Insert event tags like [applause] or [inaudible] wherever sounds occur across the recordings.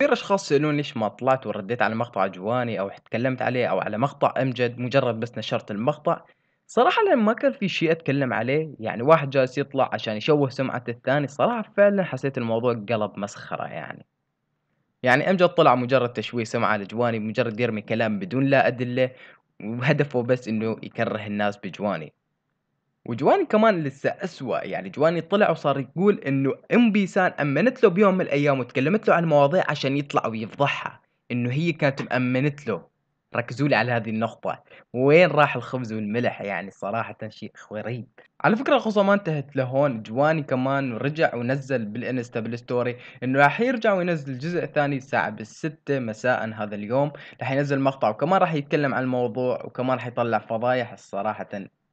كثير أشخاص سألوني ليش ما طلعت ورديت على مقطع جواني أو تكلمت عليه أو على مقطع أمجد مجرد بس نشرت المقطع صراحة لأن ما كان في شيء أتكلم عليه يعني واحد جالس يطلع عشان يشوه سمعة الثاني صراحة فعلا حسيت الموضوع قلب مسخرة يعني يعني أمجد طلع مجرد تشويه سمعة لجواني مجرد يرمي كلام بدون لا أدلة وهدفه بس إنه يكره الناس بجواني وجواني كمان لسه أسوأ يعني جواني طلع وصار يقول انه ام بي سان امنت له بيوم من الايام وتكلمت له عن مواضيع عشان يطلع ويفضحها انه هي كانت مأمنت له ركزوا لي على هذه النقطة وين راح الخبز والملح يعني صراحة شيء غريب على فكرة القصة ما انتهت لهون جواني كمان رجع ونزل بالانستا بالستوري انه راح يرجع وينزل الجزء الثاني الساعة بالستة مساء هذا اليوم راح ينزل مقطع وكمان راح يتكلم عن الموضوع وكمان راح يطلع فضايح الصراحة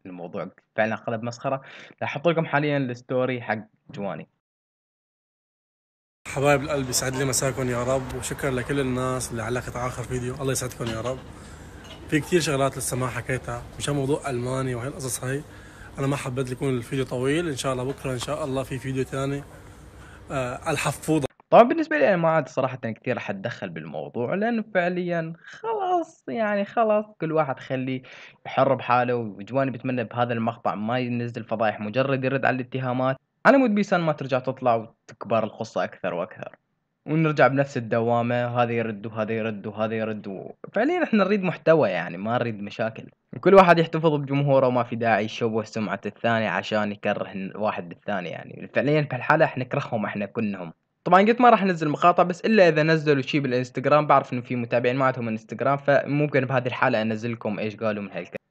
الموضوع فعلا قلب مسخره راح لكم حاليا الستوري حق جواني حبايب القلب يسعد لي مساكم يا رب وشكرا لكل الناس اللي علقت على اخر فيديو الله يسعدكم يا رب في كثير شغلات لسه ما حكيتها مشان موضوع الماني وهي القصص هي انا ما حبيت يكون الفيديو طويل ان شاء الله بكره ان شاء الله في فيديو ثاني أه الحفوضه طبعا بالنسبة لي أنا ما عاد صراحة كثير أحد أتدخل بالموضوع لأنه فعليا خلاص يعني خلاص كل واحد خليه يحر بحاله وجواني بتمنى بهذا المقطع ما ينزل فضايح مجرد يرد على الاتهامات على مود بيسان ما ترجع تطلع وتكبر القصة أكثر وأكثر ونرجع بنفس الدوامة هذا يرد وهذا يرد وهذا يرد فعليا احنا نريد محتوى يعني ما نريد مشاكل وكل واحد يحتفظ بجمهوره وما في داعي يشوه سمعة الثاني عشان يكره واحد الثاني يعني فعليا في الحالة احنا نكرههم احنا كلهم طبعا قلت ما راح انزل مقاطع بس الا اذا نزلوا شيء بالانستغرام بعرف انه في متابعين ما عندهم انستغرام فممكن بهذه الحاله انزل لكم ايش قالوا من هالكلام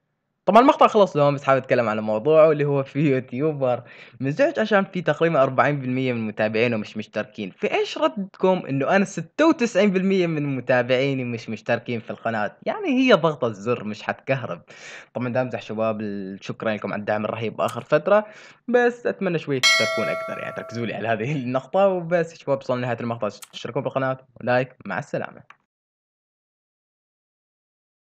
طبعا المقطع خلص لو بس حابب اتكلم على موضوعه اللي هو في يوتيوبر مزعج عشان في تقريبا 40% من متابعينه مش مشتركين فايش ردكم انه انا 96% من متابعيني مش مشتركين في القناة يعني هي ضغطة الزر مش حتكهرب طبعا دامزح شباب شكرا لكم على الدعم الرهيب اخر فترة بس اتمنى شوية تشتركون اكثر يعني تركزوا لي على هذه [laughs] النقطة وبس شباب وصلنا لنهاية المقطع اشتركوا بالقناه ولايك مع السلامة